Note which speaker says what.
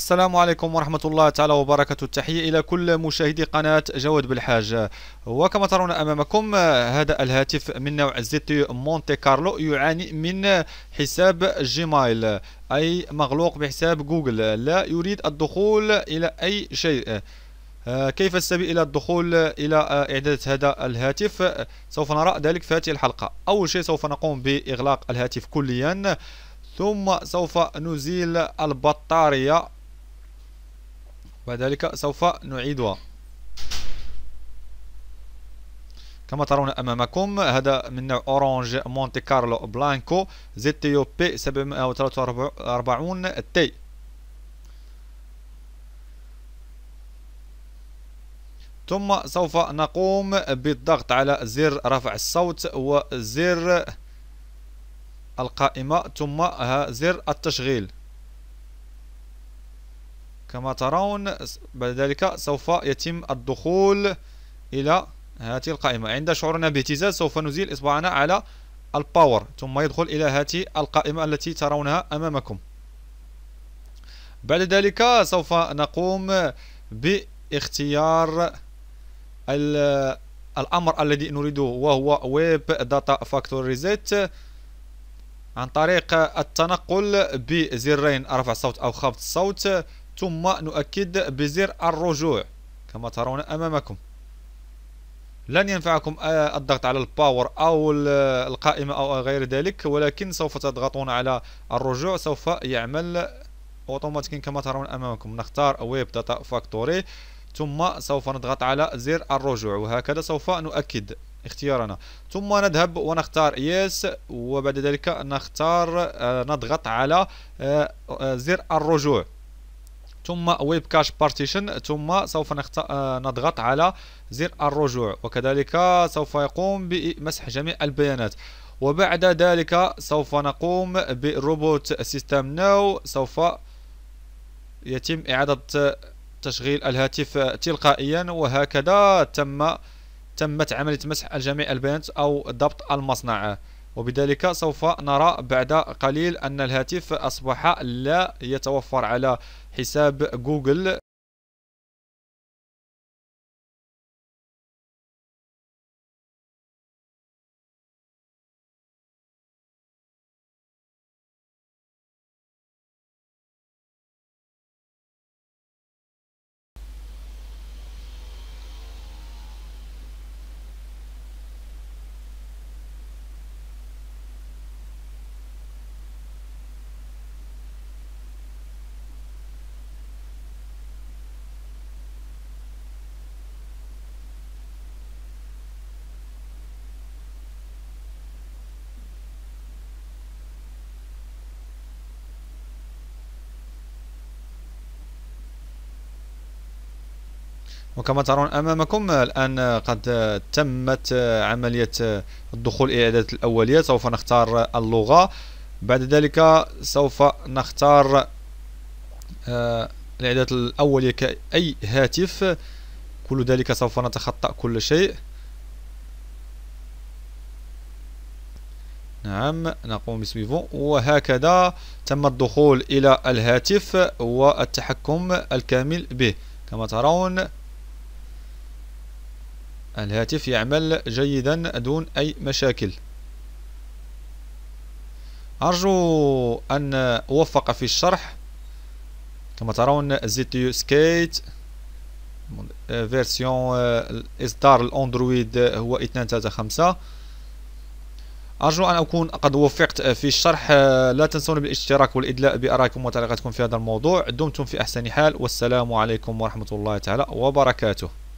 Speaker 1: السلام عليكم ورحمة الله تعالى وبركاته التحية إلى كل مشاهدي قناة جواد بالحاج وكما ترون أمامكم هذا الهاتف من نوع زيتي مونتي كارلو يعاني من حساب جيمايل أي مغلوق بحساب جوجل لا يريد الدخول إلى أي شيء كيف السبيل إلى الدخول إلى إعداد هذا الهاتف سوف نرى ذلك في هذه الحلقة أول شيء سوف نقوم بإغلاق الهاتف كليا ثم سوف نزيل البطارية بعد ذلك سوف نعيدها كما ترون امامكم هذا من نوع اورانج مونتي كارلو بلانكو زد تي او بي 743 تي ثم سوف نقوم بالضغط على زر رفع الصوت وزر القائمة ثم زر التشغيل كما ترون بعد ذلك سوف يتم الدخول إلى هذه القائمة عند شعورنا باهتزاز سوف نزيل إصبعنا على الباور ثم يدخل إلى هذه القائمة التي ترونها أمامكم بعد ذلك سوف نقوم باختيار الأمر الذي نريده وهو ويب داتا فاكتور ريزيت عن طريق التنقل بزرين رفع الصوت أو خفض الصوت ثم نؤكد بزر الرجوع كما ترون أمامكم لن ينفعكم الضغط على الباور أو القائمة أو غير ذلك ولكن سوف تضغطون على الرجوع سوف يعمل اوتوماتيكيا كما ترون امامكم نختار ويب داتا فاكتوري ثم سوف نضغط على زر الرجوع وهكذا سوف نؤكد اختيارنا ثم نذهب ونختار يس وبعد ذلك نختار نضغط على زر الرجوع ثم ويب كاش بارتيشن ثم سوف آه، نضغط على زر الرجوع وكذلك سوف يقوم بمسح جميع البيانات وبعد ذلك سوف نقوم بروبوت سيستم ناو سوف يتم إعادة تشغيل الهاتف تلقائيا وهكذا تم تمت عملية مسح جميع البيانات أو ضبط المصنع وبذلك سوف نرى بعد قليل أن الهاتف أصبح لا يتوفر على حساب جوجل وكما ترون أمامكم الآن قد تمت عملية الدخول اعدادات الأولية سوف نختار اللغة بعد ذلك سوف نختار آه، الإعدادات الأولية كأي هاتف كل ذلك سوف نتخطى كل شيء نعم نقوم بسويفون وهكذا تم الدخول إلى الهاتف والتحكم الكامل به كما ترون الهاتف يعمل جيدا دون أي مشاكل أرجو أن أوفق في الشرح كما ترون زيتيو سكيت فيرسيون آه، إصدار الأندرويد هو 2.3.5 أرجو أن أكون قد وفقت في الشرح آه، لا تنسون بالاشتراك والإدلاء بأرائكم وتعليقاتكم في هذا الموضوع دمتم في أحسن حال والسلام عليكم ورحمة الله تعالى وبركاته